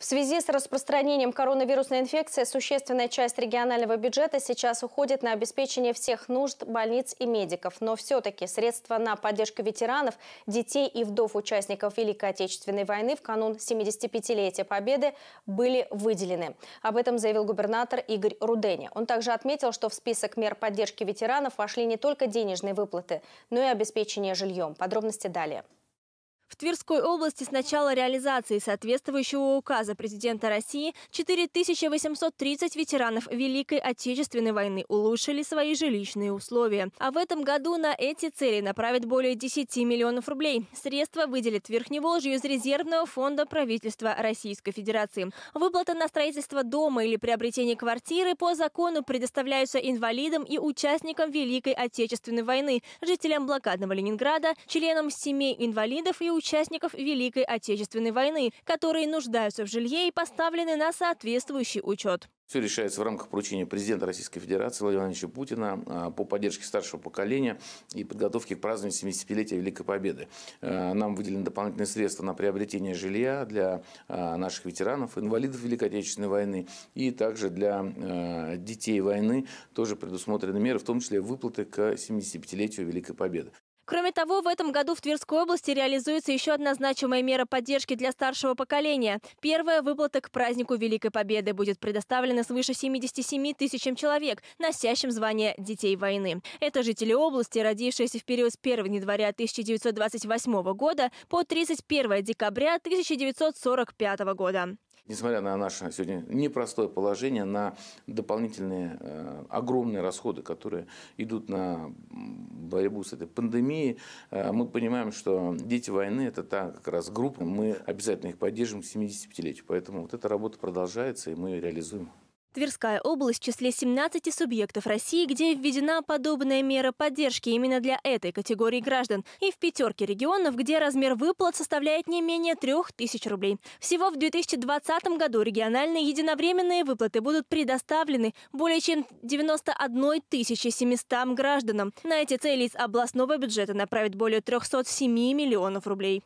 В связи с распространением коронавирусной инфекции существенная часть регионального бюджета сейчас уходит на обеспечение всех нужд больниц и медиков. Но все-таки средства на поддержку ветеранов, детей и вдов участников Великой Отечественной войны в канун 75-летия Победы были выделены. Об этом заявил губернатор Игорь Рудени. Он также отметил, что в список мер поддержки ветеранов вошли не только денежные выплаты, но и обеспечение жильем. Подробности далее. В Тверской области с начала реализации соответствующего указа президента России 4830 ветеранов Великой Отечественной войны улучшили свои жилищные условия. А в этом году на эти цели направят более 10 миллионов рублей. Средства выделит Верхневолжью из резервного фонда правительства Российской Федерации. Выплаты на строительство дома или приобретение квартиры по закону предоставляются инвалидам и участникам Великой Отечественной войны, жителям блокадного Ленинграда, членам семей инвалидов и участникам участников Великой Отечественной войны, которые нуждаются в жилье и поставлены на соответствующий учет. Все решается в рамках поручения президента Российской Федерации Владимира Владимировича Путина а, по поддержке старшего поколения и подготовке к празднованию 75-летия Великой Победы. А, нам выделены дополнительные средства на приобретение жилья для а, наших ветеранов, инвалидов Великой Отечественной войны и также для детей войны тоже предусмотрены меры, в том числе выплаты к 75-летию Великой Победы. Кроме того, в этом году в Тверской области реализуется еще одна значимая мера поддержки для старшего поколения. Первая выплата к празднику Великой Победы будет предоставлена свыше 77 тысячам человек, носящим звание «Детей войны». Это жители области, родившиеся в период с 1 января 1928 года по 31 декабря 1945 года несмотря на наше сегодня непростое положение, на дополнительные э, огромные расходы, которые идут на борьбу с этой пандемией. Э, мы понимаем, что дети войны – это та как раз группа, мы обязательно их поддержим к 75-летию. Поэтому вот эта работа продолжается, и мы ее реализуем. Тверская область в числе 17 субъектов России, где введена подобная мера поддержки именно для этой категории граждан, и в пятерке регионов, где размер выплат составляет не менее 3000 рублей. Всего в 2020 году региональные единовременные выплаты будут предоставлены более чем 91 700 гражданам. На эти цели из областного бюджета направят более 307 миллионов рублей.